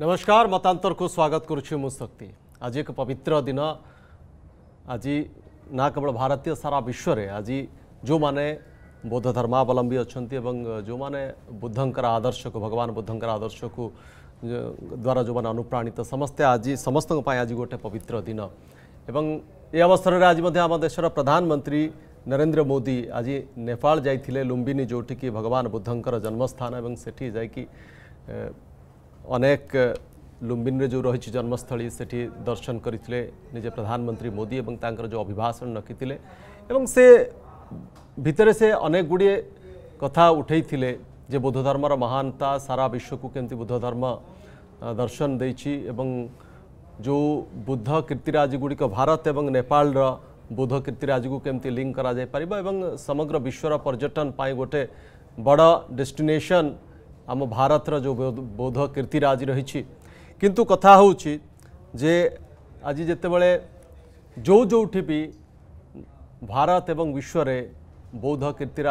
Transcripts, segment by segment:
नमस्कार मतांतर को स्वागत गर्छु शक्ति आज एक पवित्र दिन आज ना केवल भारतीय सारा विश्व रे आज जो माने बौद्ध धर्मावलम्बी अच्छा जो माने बुद्धंकर आदर्श को भगवान बुद्धंकर आदर्श को द्वारा जो माने अनुप्राणित समस्ते आज समस्त आज गोटे पवित्र दिन एवं ए अवसर में आज आम देश प्रधानमंत्री नरेंद्र मोदी आज नेपाल जाते लुम्बिनी की भगवान बुद्धंर जन्मस्थान एवं सेठी অনেক লুম্বিনরে জউ রহি জন্মস্থলি সেটি দর্শন করি থলে নিজা প্রধানমন্ত্রী মোদি এবং তাংকর যে অভিভাষণ নকি থলে এবং সে ভিতরে সে अनेक गुडी कथा उठाइ थिले जे বোধধর্মৰ মহানতা সারা বিশ্বক কেনেতি বোধধর্ম দর্শন দেইচি এবং জউ বুদ্ধ কীর্তিরাজ গুডিক ভারত এবং নেপালৰ বুদ্ধ কীর্তিরাজ গুকেমতি লিংক কৰা যায় পৰিব এবং সমগ্র বিশ্বৰ পৰ্যটন পাই গটে বড় ডেসটিনেশন ଆମ ଭାରତର ଯେଉଁ ବୌଦ୍ଧ ଆଜି ରହିଛି କିନ୍ତୁ କଥା ହେଉଛି ଯେ ଆଜି ଯେତେବେଳେ ଯେଉଁ ଯେଉଁଠି ବି ଭାରତ ଏବଂ ବିଶ୍ୱରେ ବୌଦ୍ଧ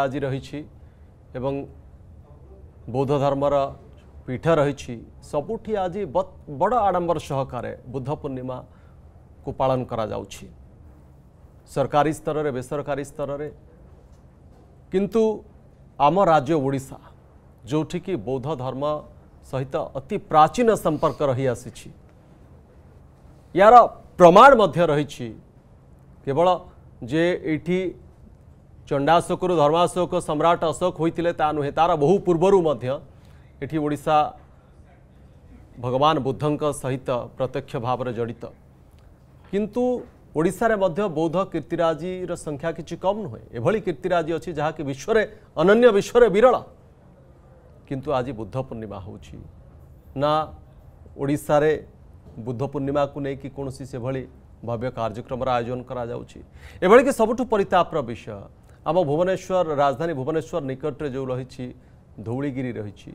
ଆଜି ରହିଛି ଏବଂ ବୌଦ୍ଧ ଧର୍ମର ପୀଠ ରହିଛି ସବୁଠି ଆଜି ବଡ଼ ଆଡ଼ମ୍ବର ସହକାରେ ବୁଦ୍ଧ ପୂର୍ଣ୍ଣିମାକୁ ପାଳନ କରାଯାଉଛି ସରକାରୀ ସ୍ତରରେ ବେସରକାରୀ ସ୍ତରରେ କିନ୍ତୁ ଆମ ରାଜ୍ୟ ଓଡ଼ିଶା जोठी की बौद्ध धर्म सहित अति प्राचीन संपर्क रही आसी यार प्रमाण मध्य रही केवल जे यी चंडाशोक धर्माशोक सम्राट अशोक होते नुहे तार बहु पूर्वर ओडा भगवान बुद्ध सहित प्रत्यक्ष भाव जड़ित किंतु ओडारे बौद्ध कीर्तिराजी संख्या किसी कम नुहे एभली कीर्तिराजी अच्छी जहाँकि विश्वरे अनन्य विश्वरे विरल କିନ୍ତୁ ଆଜି ବୁଦ୍ଧ ପୂର୍ଣ୍ଣିମା ହେଉଛି ନା ଓଡ଼ିଶାରେ ବୁଦ୍ଧ ପୂର୍ଣ୍ଣିମାକୁ ନେଇକି କୌଣସି ସେଭଳି ଭବ୍ୟ କାର୍ଯ୍ୟକ୍ରମର ଆୟୋଜନ କରାଯାଉଛି ଏଭଳିକି ସବୁଠୁ ପରିତାପର ବିଷୟ ଆମ ଭୁବନେଶ୍ୱର ରାଜଧାନୀ ଭୁବନେଶ୍ୱର ନିକଟରେ ଯେଉଁ ରହିଛି ଧଉଳିଗିରି ରହିଛି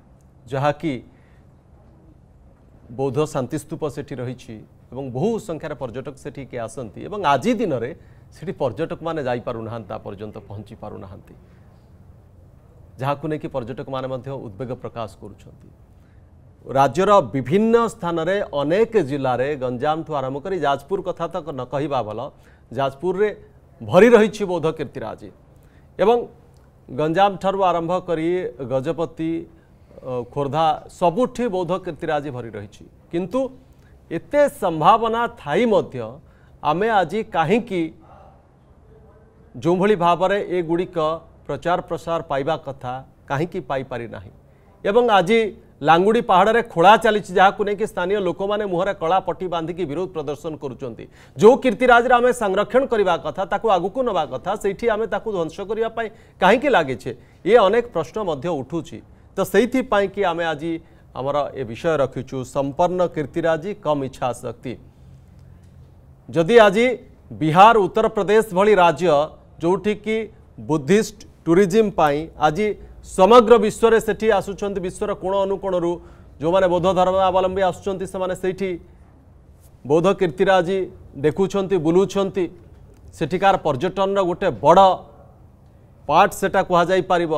ଯାହାକି ବୌଦ୍ଧ ଶାନ୍ତିସ୍ତୂପ ସେଠି ରହିଛି ଏବଂ ବହୁ ସଂଖ୍ୟାରେ ପର୍ଯ୍ୟଟକ ସେଠିକି ଆସନ୍ତି ଏବଂ ଆଜି ଦିନରେ ସେଠି ପର୍ଯ୍ୟଟକମାନେ ଯାଇପାରୁନାହାନ୍ତି ତା ପର୍ଯ୍ୟନ୍ତ ପହଞ୍ଚି ପାରୁନାହାନ୍ତି ଯାହାକୁ ନେଇକି ପର୍ଯ୍ୟଟକମାନେ ମଧ୍ୟ ଉଦ୍ବେଗ ପ୍ରକାଶ କରୁଛନ୍ତି ରାଜ୍ୟର ବିଭିନ୍ନ ସ୍ଥାନରେ ଅନେକ ଜିଲ୍ଲାରେ ଗଞ୍ଜାମଠୁ ଆରମ୍ଭ କରି ଯାଜପୁର କଥା ତ ନ କହିବା ଭଲ ଯାଜପୁରରେ ଭରି ରହିଛି ବୌଦ୍ଧ କୀର୍ତ୍ତିରାଜି ଏବଂ ଗଞ୍ଜାମଠାରୁ ଆରମ୍ଭ କରି ଗଜପତି ଖୋର୍ଦ୍ଧା ସବୁଠି ବୌଦ୍ଧ କୀର୍ତ୍ତିରାଜି ଭରି ରହିଛି କିନ୍ତୁ ଏତେ ସମ୍ଭାବନା ଥାଇ ମଧ୍ୟ ଆମେ ଆଜି କାହିଁକି ଯେଉଁଭଳି ଭାବରେ ଏଗୁଡ଼ିକ प्रचार प्रसार पाइबा कथा कहींपारी ना आज लांगुड़ी पहाड़ में खोला चली जहाँ को नहीं कि स्थानीय लोक मैंने मुहर कलापटी बांधिक विरोध प्रदर्शन करो कीर्तिराज आम संरक्षण करने कथा आगक ना कथा से आम ध्वंस करने कहीं लगे ये अनेक प्रश्न उठू तो से आम आज आमर ए विषय रखीचु संपन्न कीर्तिराज कम इच्छा शक्ति जदि आज बिहार उत्तर प्रदेश भाज्य राज्य की बुद्धिस्ट ଟୁରିଜିମ୍ ପାଇଁ ଆଜି ସମଗ୍ର ବିଶ୍ୱରେ ସେଠି ଆସୁଛନ୍ତି ବିଶ୍ୱର କୋଣ ଅନୁକୋଣରୁ ଯେଉଁମାନେ ବୌଦ୍ଧ ଧର୍ମାବଲମ୍ବୀ ଆସୁଛନ୍ତି ସେମାନେ ସେଇଠି ବୌଦ୍ଧ କୀର୍ତ୍ତିରେ ଆଜି ଦେଖୁଛନ୍ତି ବୁଲୁଛନ୍ତି ସେଠିକାର ପର୍ଯ୍ୟଟନର ଗୋଟେ ବଡ଼ ପାର୍ଟ ସେଟା କୁହାଯାଇପାରିବ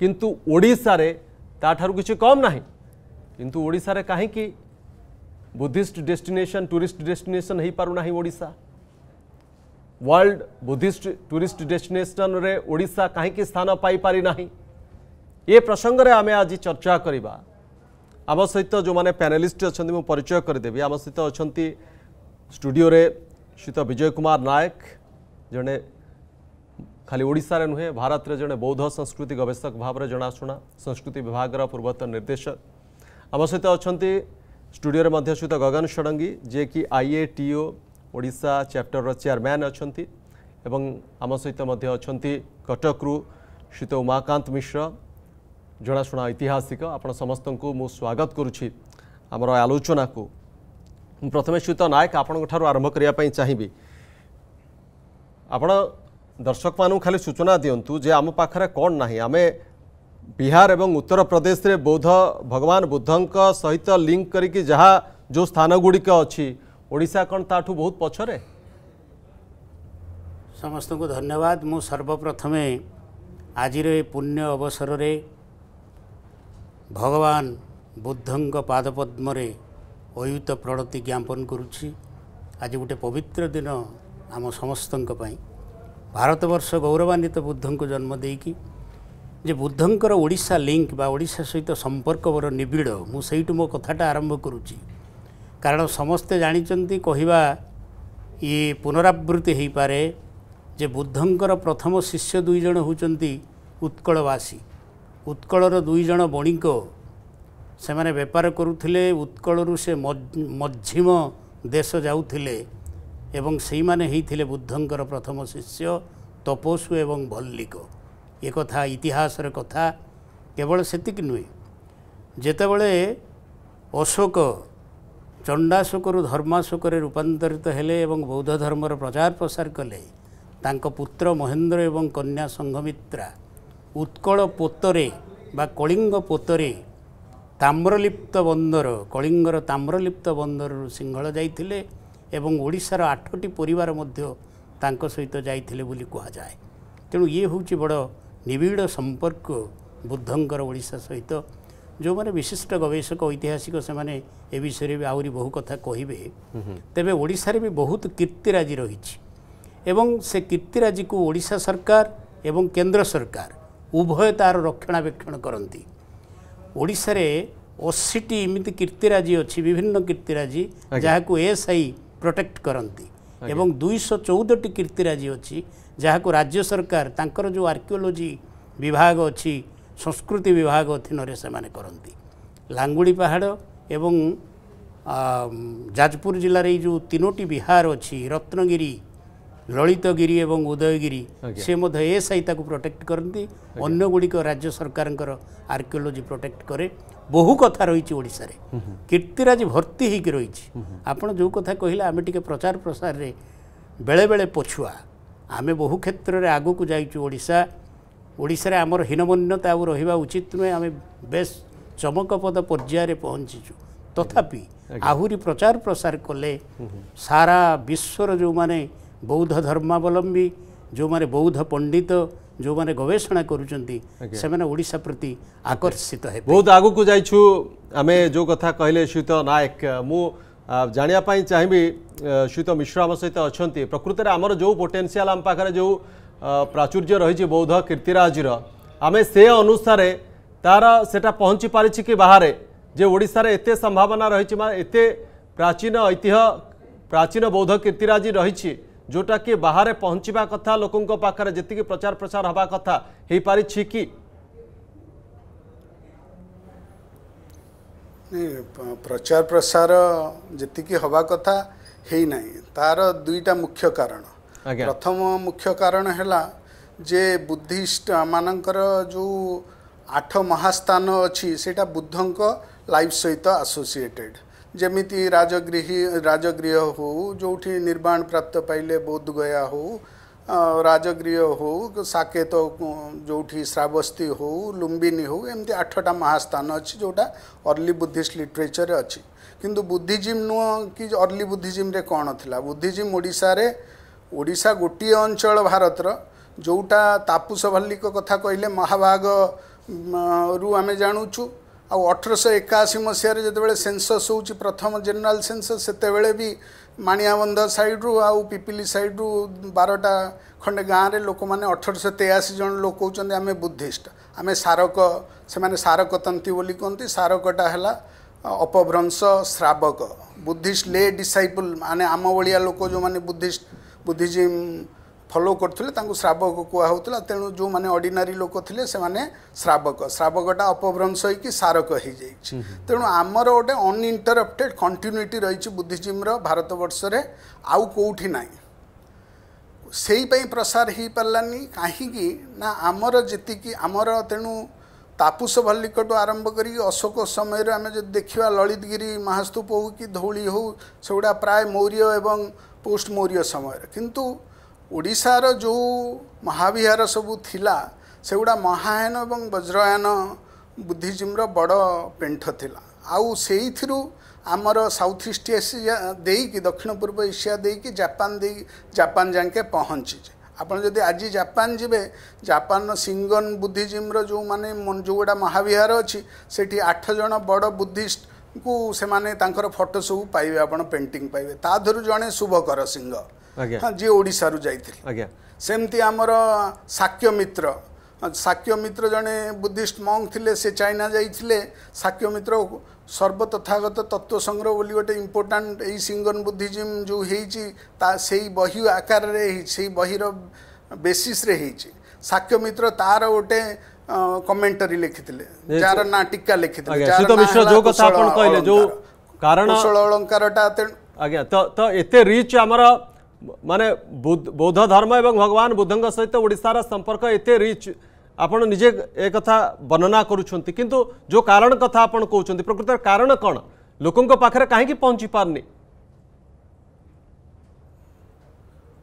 କିନ୍ତୁ ଓଡ଼ିଶାରେ ତାଠାରୁ କିଛି କମ୍ ନାହିଁ କିନ୍ତୁ ଓଡ଼ିଶାରେ କାହିଁକି ବୁଦ୍ଧିଷ୍ଟ ଡେଷ୍ଟିନେସନ୍ ଟୁରିଷ୍ଟ ଡେଷ୍ଟିନେସନ୍ ହୋଇପାରୁନାହିଁ Odisha world Buddhist tourist destination ओडा कहीं स्थान पाईपारी ना प्रसंग में आम आज चर्चा करवा आम सहित जो मैंने पैनेलीस्ट अच्छा मुझे परिचय करदेवि आम सहित अच्छा स्टूडियो श्रीत विजय कुमार नायक जड़े खाली ओडार नुहे भारत में जड़े बौद्ध संस्कृति गवेषक भाव में जनाशुना संस्कृति विभाग पूर्वतन निर्देशक आम सहित अच्छा स्टूडियो श्रीत गगन षडंगी जी कि आई ए टी ଓଡ଼ିଶା ଚାପ୍ଟରର ଚେୟାରମ୍ୟାନ୍ ଅଛନ୍ତି ଏବଂ ଆମ ସହିତ ମଧ୍ୟ ଅଛନ୍ତି କଟକରୁ ଶ୍ରୀତ ଉମାକାନ୍ତ ମିଶ୍ର ଜଣାଶୁଣା ଐତିହାସିକ ଆପଣ ସମସ୍ତଙ୍କୁ ମୁଁ ସ୍ୱାଗତ କରୁଛି ଆମର ଆଲୋଚନାକୁ ମୁଁ ପ୍ରଥମେ ଶ୍ରୀତ ନାୟକ ଆପଣଙ୍କଠାରୁ ଆରମ୍ଭ କରିବା ପାଇଁ ଚାହିଁବି ଆପଣ ଦର୍ଶକମାନଙ୍କୁ ଖାଲି ସୂଚନା ଦିଅନ୍ତୁ ଯେ ଆମ ପାଖରେ କ'ଣ ନାହିଁ ଆମେ ବିହାର ଏବଂ ଉତ୍ତରପ୍ରଦେଶରେ ବୌଦ୍ଧ ଭଗବାନ ବୁଦ୍ଧଙ୍କ ସହିତ ଲିଙ୍କ କରିକି ଯାହା ଯେଉଁ ସ୍ଥାନଗୁଡ଼ିକ ଅଛି ଓଡ଼ିଶା କ'ଣ ତାଠୁ ବହୁତ ପଛରେ ସମସ୍ତଙ୍କୁ ଧନ୍ୟବାଦ ମୁଁ ସର୍ବପ୍ରଥମେ ଆଜିର ଏ ପୁଣ୍ୟ ଅବସରରେ ଭଗବାନ ବୁଦ୍ଧଙ୍କ ପାଦ ପଦ୍ମରେ ଅୟୁତ ପ୍ରଣତି ଜ୍ଞାପନ କରୁଛି ଆଜି ଗୋଟେ ପବିତ୍ର ଦିନ ଆମ ସମସ୍ତଙ୍କ ପାଇଁ ଭାରତବର୍ଷ ଗୌରବାନ୍ୱିତ ବୁଦ୍ଧଙ୍କୁ ଜନ୍ମ ଦେଇକି ଯେ ବୁଦ୍ଧଙ୍କର ଓଡ଼ିଶା ଲିଙ୍କ୍ ବା ଓଡ଼ିଶା ସହିତ ସମ୍ପର୍କ ବଡ଼ ନିବିଡ଼ ମୁଁ ସେଇଠୁ ମୋ କଥାଟା ଆରମ୍ଭ କରୁଛି କାରଣ ସମସ୍ତେ ଜାଣିଛନ୍ତି କହିବା ଇଏ ପୁନରାବୃତ୍ତି ହେଇପାରେ ଯେ ବୁଦ୍ଧଙ୍କର ପ୍ରଥମ ଶିଷ୍ୟ ଦୁଇ ଜଣ ହେଉଛନ୍ତି ଉତ୍କଳବାସୀ ଉତ୍କଳର ଦୁଇ ଜଣ ବଣିକ ସେମାନେ ବେପାର କରୁଥିଲେ ଉତ୍କଳରୁ ସେ ମଝିମ ଦେଶ ଯାଉଥିଲେ ଏବଂ ସେଇମାନେ ହେଇଥିଲେ ବୁଦ୍ଧଙ୍କର ପ୍ରଥମ ଶିଷ୍ୟ ତପସୁ ଏବଂ ଭଲ୍ଲିକ ଏ କଥା ଇତିହାସର କଥା କେବଳ ସେତିକି ନୁହେଁ ଯେତେବେଳେ ଅଶୋକ ଚଣ୍ଡାଶୋକରୁ ଧର୍ମାଶୋକରେ ରୂପାନ୍ତରିତ ହେଲେ ଏବଂ ବୌଦ୍ଧ ଧର୍ମର ପ୍ରଚାର ପ୍ରସାର କଲେ ତାଙ୍କ ପୁତ୍ର ମହେନ୍ଦ୍ର ଏବଂ କନ୍ୟା ସଂଘମିତ୍ରା ଉତ୍କଳ ପୋତରେ ବା କଳିଙ୍ଗ ପୋତରେ ତାମ୍ରଲିପ୍ତ ବନ୍ଦର କଳିଙ୍ଗର ତାମ୍ରଲିପ୍ତ ବନ୍ଦରରୁ ସିଂହଳ ଯାଇଥିଲେ ଏବଂ ଓଡ଼ିଶାର ଆଠଟି ପରିବାର ମଧ୍ୟ ତାଙ୍କ ସହିତ ଯାଇଥିଲେ ବୋଲି କୁହାଯାଏ ତେଣୁ ଇଏ ହେଉଛି ବଡ଼ ନିବିଡ଼ ସମ୍ପର୍କ ବୁଦ୍ଧଙ୍କର ଓଡ଼ିଶା ସହିତ ଯେଉଁମାନେ ବିଶିଷ୍ଟ ଗବେଷକ ଐତିହାସିକ ସେମାନେ ଏ ବିଷୟରେ ବି ଆହୁରି ବହୁ କଥା କହିବେ ତେବେ ଓଡ଼ିଶାରେ ବି ବହୁତ କୀର୍ତ୍ତିରାଜି ରହିଛି ଏବଂ ସେ କୀର୍ତ୍ତିରାଜିକୁ ଓଡ଼ିଶା ସରକାର ଏବଂ କେନ୍ଦ୍ର ସରକାର ଉଭୟ ତା'ର ରକ୍ଷଣାବେକ୍ଷଣ କରନ୍ତି ଓଡ଼ିଶାରେ ଅଶୀଟି ଏମିତି କୀର୍ତ୍ତିରାଜି ଅଛି ବିଭିନ୍ନ କୀର୍ତ୍ତିରାଜି ଯାହାକୁ ଏଏସ୍ଆଇ ପ୍ରୋଟେକ୍ଟ କରନ୍ତି ଏବଂ ଦୁଇଶହ ଚଉଦଟି କୀର୍ତ୍ତିରାଜି ଅଛି ଯାହାକୁ ରାଜ୍ୟ ସରକାର ତାଙ୍କର ଯେଉଁ ଆର୍କିଓଲୋଜି ବିଭାଗ ଅଛି ସଂସ୍କୃତି ବିଭାଗ ଅଧୀନରେ ସେମାନେ କରନ୍ତି ଲାଙ୍ଗୁଳି ପାହାଡ଼ ଏବଂ ଯାଜପୁର ଜିଲ୍ଲାରେ ଏଇ ଯେଉଁ ତିନୋଟି ବିହାର ଅଛି ରତ୍ନଗିରି ଲଳିତଗିରି ଏବଂ ଉଦୟଗିରି ସେ ମଧ୍ୟ ଏ ସାଇ ତାକୁ ପ୍ରୋଟେକ୍ଟ କରନ୍ତି ଅନ୍ୟଗୁଡ଼ିକ ରାଜ୍ୟ ସରକାରଙ୍କର ଆର୍କିଓଲୋଜି ପ୍ରୋଟେକ୍ଟ କରେ ବହୁ କଥା ରହିଛି ଓଡ଼ିଶାରେ କୀର୍ତ୍ତିରାଜି ଭର୍ତ୍ତି ହୋଇକି ରହିଛି ଆପଣ ଯେଉଁ କଥା କହିଲେ ଆମେ ଟିକିଏ ପ୍ରଚାର ପ୍ରସାରରେ ବେଳେବେଳେ ପଛୁଆ ଆମେ ବହୁ କ୍ଷେତ୍ରରେ ଆଗକୁ ଯାଇଛୁ ଓଡ଼ିଶା ଓଡ଼ିଶାରେ ଆମର ହୀନମନ୍ୟତା ଆଉ ରହିବା ଉଚିତ ନୁହେଁ ଆମେ ବେଶ୍ ଚମକପଦ ପର୍ଯ୍ୟାୟରେ ପହଞ୍ଚିଛୁ ତଥାପି ଆହୁରି ପ୍ରଚାର ପ୍ରସାର କଲେ ସାରା ବିଶ୍ୱର ଯେଉଁମାନେ ବୌଦ୍ଧ ଧର୍ମାବଲମ୍ବୀ ଯେଉଁମାନେ ବୌଦ୍ଧ ପଣ୍ଡିତ ଯେଉଁମାନେ ଗବେଷଣା କରୁଛନ୍ତି ସେମାନେ ଓଡ଼ିଶା ପ୍ରତି ଆକର୍ଷିତ ହେବେ ବହୁତ ଆଗକୁ ଯାଇଛୁ ଆମେ ଯେଉଁ କଥା କହିଲେ ଶ୍ରୀତ ନାୟକ ମୁଁ ଜାଣିବା ପାଇଁ ଚାହିଁବି ଶ୍ରୀତ ମିଶ୍ର ଆମ ସହିତ ଅଛନ୍ତି ପ୍ରକୃତରେ ଆମର ଯେଉଁ ପୋଟେନ୍ସିଆଲ୍ ଆମ ପାଖରେ ଯେଉଁ प्राचुर्य रही बौद्ध कीर्तिराजी आम से अनुसार तार से पहुँची पार कि बाहर जे ओडार एत संभावना रही एत प्राचीन ऐतिह प्राचीन बौद्ध कीर्तिराजी रही जोटा कि बाहर पहुँचवा कथा लोकों पाखे जी प्रचार प्रसार हवा कथा हो पार कि प्रचार प्रसार जी हवा कथा ही ना तार दुईटा मुख्य कारण प्रथम मुख्य कारण है जे बुद्धिस्ट मानक जो आठ महास्थान अच्छी से बुद्ध लाइफ सहित आसोसीएटेड जमी राजगृह राजगृह हो जो निर्माण प्राप्त पाइले बोधगया हो राजगृह हो साकेत जो श्रावस्ती हो लुम्बिनी हो एम आठटा महास्थान अच्छी जोटा अर्ली बुद्धिस्ट लिटरेचर अच्छी किंतु बुद्धिजीम नुह कि अर्ली बुद्धिजिम कौन थी बुद्धिजिम ओडा ଓଡ଼ିଶା ଗୋଟିଏ ଅଞ୍ଚଳ ଭାରତର ଯେଉଁଟା ତାପୁସ ଭାଲିକ କଥା କହିଲେ ମହାଭାଗରୁ ଆମେ ଜାଣୁଛୁ ଆଉ ଅଠରଶହ ଏକାଅଶୀ ମସିହାରେ ଯେତେବେଳେ ସେନ୍ସସ୍ ହେଉଛି ପ୍ରଥମ ଜେନେରାଲ ସେନ୍ସସ୍ ସେତେବେଳେ ବି ମାଣିଆବନ୍ଧ ସାଇଡ଼ରୁ ଆଉ ପିପିଲି ସାଇଡ଼୍ରୁ ବାରଟା ଖଣ୍ଡେ ଗାଁରେ ଲୋକମାନେ ଅଠରଶହ ତେୟାଅଶୀ ଜଣ ଲୋକ ହେଉଛନ୍ତି ଆମେ ବୁଦ୍ଧିଷ୍ଟ ଆମେ ସାରକ ସେମାନେ ସାରକତନ୍ତୀ ବୋଲି କୁହନ୍ତି ସାରକଟା ହେଲା ଅପଭ୍ରଂଶ ଶ୍ରାବକ ବୁଦ୍ଧିଷ୍ଟ ଲେ ଡିସାଇପୁଲ୍ ମାନେ ଆମ ଭଳିଆ ଲୋକ ଯେଉଁମାନେ ବୁଦ୍ଧିଷ୍ଟ ବୁଦ୍ଧିଜିମ୍ ଫଲୋ କରୁଥିଲେ ତାଙ୍କୁ ଶ୍ରାବକ କୁହା ହେଉଥିଲା ତେଣୁ ଯେଉଁମାନେ ଅର୍ଡ଼ିନାରୀ ଲୋକ ଥିଲେ ସେମାନେ ଶ୍ରାବକ ଶ୍ରାବକଟା ଅପଭ୍ରଂଶ ହେଇକି ସାରକ ହେଇଯାଇଛି ତେଣୁ ଆମର ଗୋଟେ ଅନ୍ଇଣ୍ଟରପ୍ଟେଡ଼ କଣ୍ଟିନ୍ୟୁଟି ରହିଛି ବୁଦ୍ଧିଜିମ୍ର ଭାରତବର୍ଷରେ ଆଉ କେଉଁଠି ନାହିଁ ସେଇପାଇଁ ପ୍ରସାର ହେଇପାରିଲାନି କାହିଁକି ନା ଆମର ଯେତିକି ଆମର ତେଣୁ ତାପୁସ ଭଲ୍ଲିକଠୁ ଆରମ୍ଭ କରିକି ଅଶୋକ ସମୟରେ ଆମେ ଯଦି ଦେଖିବା ଲଳିତଗିରି ମହାସ୍ତୁପ ହଉ କି ଧଉଳି ହଉ ସେଗୁଡ଼ା ପ୍ରାୟ ମୌର୍ଯ୍ୟ ଏବଂ ପୋଷ୍ଟ ମୌର୍ଯ୍ୟ ସମୟରେ କିନ୍ତୁ ଓଡ଼ିଶାର ଯେଉଁ ମହାବିହାର ସବୁ ଥିଲା ସେଗୁଡ଼ା ମହାୟନ ଏବଂ ବଜ୍ରୟାନ ବୁଦ୍ଧିଜୀବୀର ବଡ଼ ପେଣ୍ଠ ଥିଲା ଆଉ ସେଇଥିରୁ ଆମର ସାଉଥ୍ ଇଷ୍ଟ ଏସିଆ ଦେଇକି ଦକ୍ଷିଣ ପୂର୍ବ ଏସିଆ ଦେଇକି ଜାପାନ ଦେଇ ଜାପାନ ଯାଙ୍କେ ପହଞ୍ଚିଛି ଆପଣ ଯଦି ଆଜି ଜାପାନ ଯିବେ ଜାପାନର ସିଙ୍ଗନ୍ ବୁଦ୍ଧିଜୀବୀର ଯେଉଁମାନେ ଯେଉଁ ଗୁଡ଼ା ମହାବିହାର ଅଛି ସେଠି ଆଠ ଜଣ ବଡ଼ ବୁଦ୍ଧିଷ୍ଟ ଙ୍କୁ ସେମାନେ ତାଙ୍କର ଫଟୋ ସବୁ ପାଇବେ ଆପଣ ପେଣ୍ଟିଂ ପାଇବେ ତା ଦେହରୁ ଜଣେ ଶୁଭକର ସିଂହ ଯିଏ ଓଡ଼ିଶାରୁ ଯାଇଥିଲେ ସେମିତି ଆମର ସାକ୍ୟ ମିତ୍ର ସାକ୍ୟ ମିତ୍ର ଜଣେ ବୁଦ୍ଧିଷ୍ଟ ମଙ୍ଗ ଥିଲେ ସେ ଚାଇନା ଯାଇଥିଲେ ସାକ୍ୟ ମିତ୍ର ସର୍ବତଥାଗତ ତତ୍ତ୍ୱ ସଂଗ୍ରହ ବୋଲି ଗୋଟେ ଇମ୍ପୋର୍ଟାଣ୍ଟ ଏଇ ସିଙ୍ଗନ ବୁଦ୍ଧିଜିମ୍ ଯେଉଁ ହେଇଛି ତା ସେଇ ବହି ଆକାରରେ ସେଇ ବହିର ବେସିସ୍ରେ ହେଇଛି ସାକ୍ୟ ମିତ୍ର ତା'ର ଗୋଟେ କମେଣ୍ଟାରୀ ଲେଖିଥିଲେ ଯାହାର ନା ଟୀକା ଲେଖିଥିଲେ ଶୀତ ମିଶ୍ର ଯୋଉ କଥା ଆପଣ କହିଲେ ଯୋଉ କାରଣ କୁଶଳ ଅଳଙ୍କାରଟା ଆଜ୍ଞା ତ ତ ଏତେ ରିଚ୍ ଆମର ମାନେ ବୌଦ୍ଧ ଧର୍ମ ଏବଂ ଭଗବାନ ବୁଦ୍ଧଙ୍କ ସହିତ ଓଡ଼ିଶାର ସମ୍ପର୍କ ଏତେ ରିଚ୍ ଆପଣ ନିଜେ ଏ କଥା ବର୍ଣ୍ଣନା କରୁଛନ୍ତି କିନ୍ତୁ ଯେଉଁ କାରଣ କଥା ଆପଣ କହୁଛନ୍ତି ପ୍ରକୃତରେ କାରଣ କ'ଣ ଲୋକଙ୍କ ପାଖରେ କାହିଁକି ପହଞ୍ଚି ପାରୁନି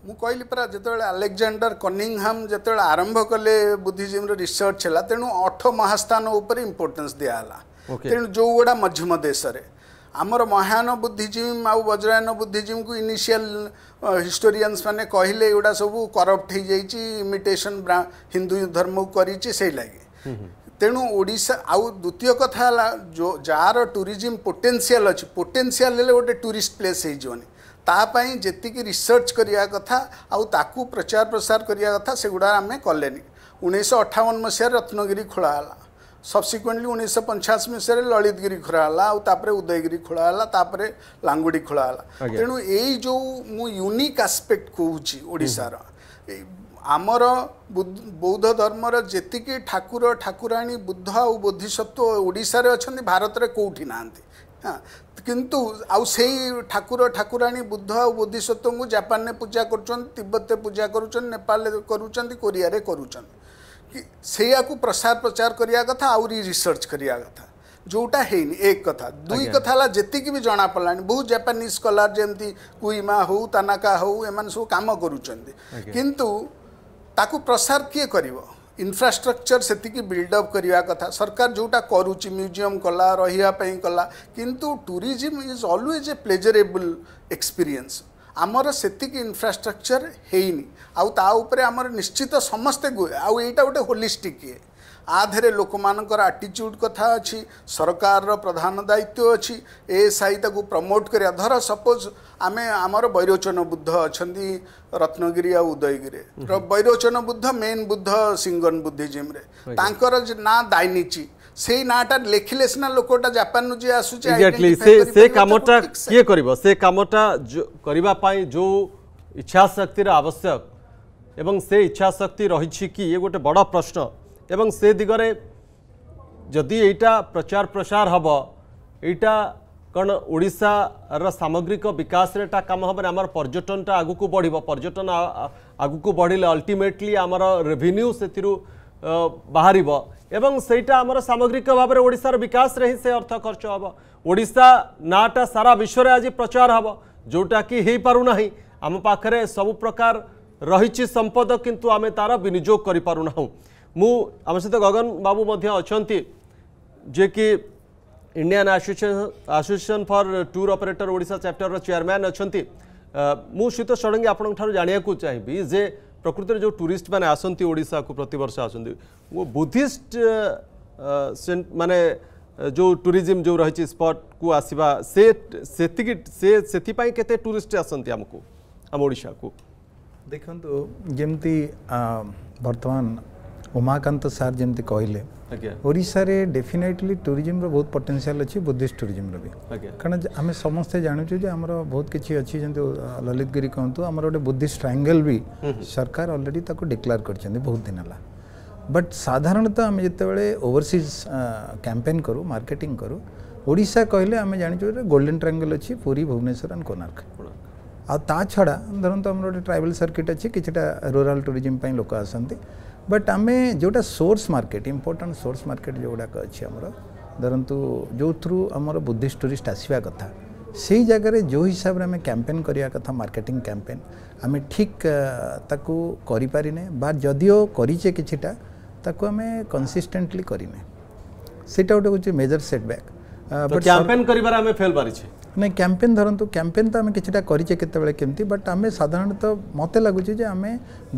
ମୁଁ କହିଲି ପରା ଯେତେବେଳେ ଆଲେକ୍ଜାଣ୍ଡର କନିଂହାମ୍ ଯେତେବେଳେ ଆରମ୍ଭ କଲେ ବୁଦ୍ଧିଜିମ୍ର ରିସର୍ଚ୍ଚ ହେଲା ତେଣୁ ଅଠ ମହାସ୍ଥାନ ଉପରେ ଇମ୍ପୋର୍ଟାନ୍ସ ଦିଆହେଲା ତେଣୁ ଯେଉଁଗୁଡ଼ା ମଝିମ ଦେଶରେ ଆମର ମହାନ ବୁଦ୍ଧିଜୀବୀ ଆଉ ବଜ୍ରାୟନ ବୁଦ୍ଧିଜୀବୀଙ୍କୁ ଇନିସିଆଲ ହିଷ୍ଟୋରିଆନ୍ସ ମାନେ କହିଲେ ଏଗୁଡ଼ା ସବୁ କରପ୍ଟ ହେଇଯାଇଛି ଇମିଟେସନ୍ ହିନ୍ଦୁ ଧର୍ମକୁ କରିଛି ସେଇ ଲାଗି ତେଣୁ ଓଡ଼ିଶା ଆଉ ଦ୍ୱିତୀୟ କଥା ହେଲା ଯେଉଁ ଯାହାର ଟୁରିଜିମ୍ ପୋଟେନ୍ସିଆଲ୍ ଅଛି ପୋଟେନ୍ସିଆଲ୍ ହେଲେ ଗୋଟେ ଟୁରିଷ୍ଟ ପ୍ଲେସ୍ ହେଇଯିବନି ତାପାଇଁ ଯେତିକି ରିସର୍ଚ୍ଚ କରିବା କଥା ଆଉ ତାକୁ ପ୍ରଚାର ପ୍ରସାର କରିବା କଥା ସେଗୁଡ଼ା ଆମେ କଲେନି ଉଣେଇଶହ ଅଠାବନ ମସିହାରେ ରତ୍ନଗିରି ଖୋଳା ହେଲା ସବସିକ୍ୱେଣ୍ଟଲି ଉଣେଇଶହ ପଞ୍ଚାଅଶୀ ମସିହାରେ ଲଳିତଗିରି ଖୋଳା ହେଲା ଆଉ ତାପରେ ଉଦୟଗିରି ଖୋଳା ହେଲା ତାପରେ ଲାଙ୍ଗୁଡ଼ି ଖୋଳା ହେଲା ତେଣୁ ଏଇ ଯେଉଁ ମୁଁ ୟୁନିକ୍ ଆସ୍ପେକ୍ଟ କହୁଛି ଓଡ଼ିଶାର ଆମର ବୌଦ୍ଧ ଧର୍ମର ଯେତିକି ଠାକୁର ଠାକୁରାଣୀ ବୁଦ୍ଧ ଆଉ ବୋଧିସତ୍ତ୍ୱ ଓଡ଼ିଶାରେ ଅଛନ୍ତି ଭାରତରେ କେଉଁଠି ନାହାନ୍ତି ହଁ କିନ୍ତୁ ଆଉ ସେଇ ଠାକୁର ଠାକୁରାଣୀ ବୁଦ୍ଧ ଆଉ ବୋଧିସତ୍ତ୍ୱଙ୍କୁ ଜାପାନରେ ପୂଜା କରୁଛନ୍ତି ତିବତରେ ପୂଜା କରୁଛନ୍ତି ନେପାଳରେ କରୁଛନ୍ତି କୋରିଆରେ କରୁଛନ୍ତି ସେଇଆକୁ ପ୍ରସାର ପ୍ରଚାର କରିବା କଥା ଆହୁରି ରିସର୍ଚ୍ଚ କରିବା କଥା ଯେଉଁଟା ହେଇନି ଏକ କଥା ଦୁଇ କଥା ହେଲା ଯେତିକି ବି ଜଣାପଡ଼ିଲାଣି ବହୁତ ଜାପାନିଜ୍ ସ୍କଲାର ଯେମିତି କୁଇମା ହଉ ତାନାକା ହଉ ଏମାନେ ସବୁ କାମ କରୁଛନ୍ତି କିନ୍ତୁ ତାକୁ ପ୍ରସାର କିଏ କରିବ इनफ्रास्ट्रक्चर से बिल्डअप करवा कथा सरकार जोटा कर म्यूजिम कला रही कला किंतु tourism is always a pleasurable experience आमर से इनफ्रास्ट्रक्चर है ଆଉ ତା ଉପରେ ଆମର ନିଶ୍ଚିତ ସମସ୍ତେ ଆଉ ଏଇଟା ଗୋଟେ ହୋଲିଷ୍ଟିକ୍ ଇଏ ଆ ଦେହରେ ଲୋକମାନଙ୍କର ଆଟିଚ୍ୟୁଡ଼୍ କଥା ଅଛି ସରକାରର ପ୍ରଧାନ ଦାୟିତ୍ୱ ଅଛି ଏଏସ୍ଆଇ ତାକୁ ପ୍ରମୋଟ୍ କରିବା ଧର ସପୋଜ୍ ଆମେ ଆମର ବୈରୋଚନ ବୁଦ୍ଧ ଅଛନ୍ତି ରତ୍ନଗିରି ଆଉ ଉଦୟଗିରି ବୈରୋଚନ ବୁଦ୍ଧ ମେନ୍ ବୁଦ୍ଧ ସିଙ୍ଗନ ବୁଦ୍ଧିଜିମ୍ରେ ତାଙ୍କର ନାଁ ଦାଇନିଚି ସେଇ ନାଁଟା ଲେଖିଲେ ସିନା ଲୋକଟା ଜାପାନରୁ ଯିଏ ଆସୁଛି ଏକ୍ଜାକ୍ଟଲି ସେ ସେ କାମଟା କିଏ କରିବ ସେ କାମଟା କରିବା ପାଇଁ ଯେଉଁ ଇଚ୍ଛାଶକ୍ତିର ଆବଶ୍ୟକ এবং সে ইচ্ছাশক্তি রয়েছে কি এ গোটে বড় প্রশ্ন এবং সে দিগরে যদি এইটা প্রচার প্রসার হব এইটা কারণ ওড়িশার সামগ্রিক বিকাশে এটা কাম হবে না আমার পর্যটনটা আগুক বড় পর্যটন আগুক বড়লে অল্টিমেটলি আমার রেভিনিউ সেথির বাহারিব এবং সেইটা আমার সামগ্রিক ভাবে ওড়িশার বিকাশে হি সে অর্থ খরচ হব ওড়িশা নাটা সারা বিশ্বরে আজ প্রচার হব যেটা কি হয়ে পু না আম পাখে সবু প্রকার रही संपद कितु आम तार विनिजोग आम सहित गगन बाबू अच्छा जे कि Indian association for tour operator ओडा चैप्टर चेयरमैन अच्छा मुझे षडंगी आपण जाना चाहिए जे प्रकृति जो टूरीस्ट मैंने आसा को प्रत वर्ष आस बुद्धिस्ट मानने जो टूरीजम जो रही स्पट को आसवा से से, से, से, से, से, से, से, टूरीस्ट आसती आम को आम ओडा को देखु जमी बर्तमान उमाकांत सार जमी कहले ओडे डेफिनेटली टूरीजम बहुत पोटेनसीआल अच्छी बुद्धिस्ट टूरीजम भी कारण आम समस्त जानूचे आम बहुत किसी अच्छी जमी ललितगिरी कहतु आम गोटे बुद्धिस्ट ट्राइंगल भी सरकार अलरेडी डिक्लेयर कर बहुत दिन है बट साधारणतः आम जिते ओवरसीज कैंपेन करूँ मार्केटिंग करूँ ओडा कहले आम जानचे गोल्डेन ट्राइंगल अच्छी पूरी भुवनेश्वर एंड कोनार्क ଆଉ ତା ଛଡ଼ା ଧରନ୍ତୁ ଆମର ଗୋଟେ ଟ୍ରାଇବାଲ୍ ସର୍କିଟ୍ ଅଛି କିଛିଟା ରୁରାଲ୍ ଟୁରିଜିମ୍ ପାଇଁ ଲୋକ ଆସନ୍ତି ବଟ୍ ଆମେ ଯେଉଁଟା source market important source market ଯେଉଁଗୁଡ଼ାକ ଅଛି ଆମର ଧରନ୍ତୁ ଯେଉଁଥିରୁ ଆମର ବୁଦ୍ଧିଷ୍ଟ ଟୁରିଷ୍ଟ ଆସିବା କଥା ସେଇ ଜାଗାରେ ଯେଉଁ ହିସାବରେ ଆମେ କ୍ୟାମ୍ପେନ୍ କରିବା କଥା ମାର୍କେଟିଂ କ୍ୟାମ୍ପେନ୍ ଆମେ ଠିକ୍ ତାକୁ କରିପାରିନେ ବା ଯଦିଓ କରିଛେ କିଛିଟା ତାକୁ ଆମେ କନସିଷ୍ଟେଣ୍ଟଲି କରିନେ ସେଇଟା ଗୋଟେ ହେଉଛି ମେଜର ସେଟବ୍ୟାକ୍ କ୍ୟାମ୍ପେନ୍ କରିବାରେ ଆମେ ଫେଲ୍ ପାରିଛେ ନାଇଁ କ୍ୟାମ୍ପେନ୍ ଧରନ୍ତୁ କ୍ୟାମ୍ପେନ୍ ତ ଆମେ କିଛିଟା କରିଛେ କେତେବେଳେ କେମିତି ବଟ୍ ଆମେ ସାଧାରଣତଃ ମୋତେ ଲାଗୁଛି ଯେ ଆମେ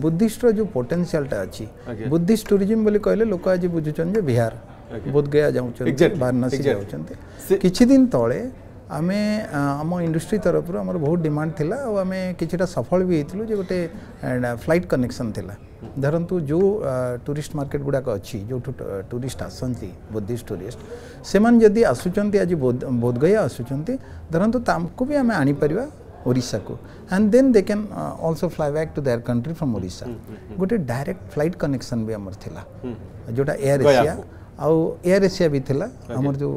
ବୁଦ୍ଧିଷ୍ଟର ଯେଉଁ ପୋଟେନ୍ସିଆଲଟା ଅଛି ବୁଦ୍ଧିଷ୍ଟ ଟୁରିଜିମ୍ ବୋଲି କହିଲେ ଲୋକ ଆଜି ବୁଝୁଛନ୍ତି ଯେ ବିହାର ବୋଧଗୟା ଯାଉଛନ୍ତି ବାରାଣାସୀ ଯାଉଛନ୍ତି କିଛି ଦିନ ତଳେ आम आम इंडस्ट्री तरफ आम बहुत डिमांड थी आम कि सफल भी होती जो गोटे फ्लाइट कनेक्शन थी धरतु जो टूरीस्ट मार्केट गुड़ाक अच्छी जो टूरीस्ट आसती बुद्धिस्ट टूरीस्ट से आसुंच आज बोधगया आसुंचरतु तक भी आम आनी पार ओडा को and then they can also fly back to their country from ओडा गोटे डायरेक्ट फ्लैट कनेक्शन भी आम जोटा एयर एसिया आयर एसिया भी था आम जो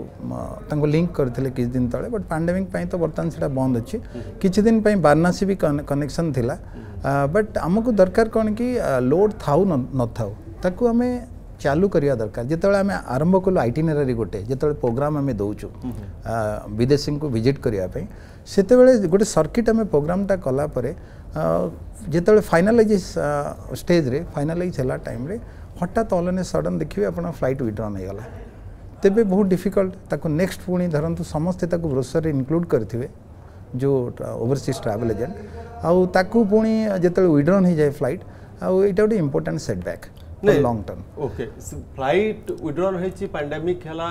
लिंक करते किद दिन तेज़ बट पांडेमिक तो बर्तमान से बंद अच्छे किद वाराणसी भी कनेक्शन थी बट आम दरकार कौन कि लोड था न था आम चालू करवा दरकार जिते आम आरंभ कलु आई गोटे जो प्रोग्राम आम दौ विदेशी को भिजिट करने से गोटे सर्किट आम प्रोग्रामा कलापर जो फाइनालाइज स्टेज रे फाइनालाइज है टाइम हटात অল এ সডন দেখবে আপনার ফ্লাইট উইড্রন হয়ে গলা তেবে বহু ডিফিকল্ট তাকে নেক্সট পুঁ ধরতু সমস্তে তাকে जो ओवरसीज ट्रावेल एजेंट आउ पुणी जिते विड्रन हो जाए फ्लाइट आउ गोटे important setback long term okay flight withdrawn होती पांडेमिक है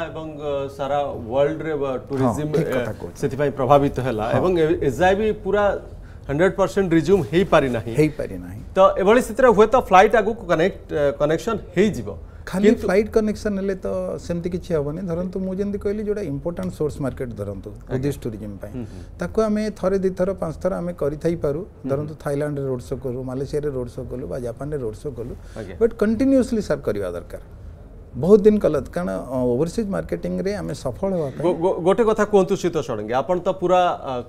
सारा वर्ल्ड रे टूरिज्म से प्रभावित है एवं एजाए पूरा हंड्रेड परसेंट रिज्यूम हो पारिना ହେଇପାରିନାହିଁ ତ ଏଭଳି ସ୍ଥିତିରେ ହୁଏତ ଫ୍ଲାଇଟ୍ ଆଗକୁ କନେକ୍ଟ କନେକ୍ସନ୍ ହେଇଯିବ ଖାଲି ଫ୍ଲାଇଟ୍ କନେକ୍ସନ୍ ହେଲେ ତ ସେମିତି କିଛି ହେବନି ଧରନ୍ତୁ ମୁଁ ଯେମିତି କହିଲି ଯେଉଁଟା ଇମ୍ପୋର୍ଟାଣ୍ଟ ସୋର୍ସ ମାର୍କେଟ୍ ଧରନ୍ତୁ ବୁଦ୍ଧିଷ୍ଟ ଟୁରିଜିମ୍ ପାଇଁ ତାକୁ ଆମେ ଥରେ ଦୁଇ ଥର ପାଞ୍ଚ ଥର ଆମେ କରିଥାଇପାରୁ ଧରନ୍ତୁ ଥାଇଲାଣ୍ଡରେ ରୋଡ୍ ଶୋ କଲୁ ମାଲେସିଆରେ ରୋଡ୍ ଶୋ କଲୁ ବା ଜାପାନରେ ରୋଡ୍ ଶୋ କଲୁ ବଟ୍ କଣ୍ଟିନ୍ୟୁଅସ୍ଲି ସାର୍ କରିବା ଦରକାର বহু দিন কালত কেন ওভারসিজ মার্কেটিং রে আমি সফল হোৱা তাই গটে কথা কোন্তুছি তো সড়ঙ্গে आपण তো পুরা